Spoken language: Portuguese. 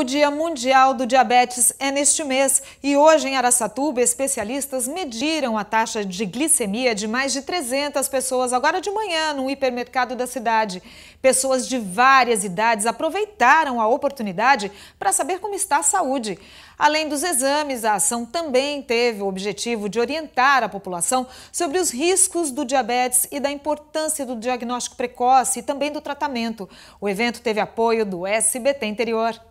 O Dia Mundial do Diabetes é neste mês e hoje em Araçatuba, especialistas mediram a taxa de glicemia de mais de 300 pessoas agora de manhã no hipermercado da cidade. Pessoas de várias idades aproveitaram a oportunidade para saber como está a saúde. Além dos exames, a ação também teve o objetivo de orientar a população sobre os riscos do diabetes e da importância do diagnóstico precoce e também do tratamento. O evento teve apoio do SBT Interior.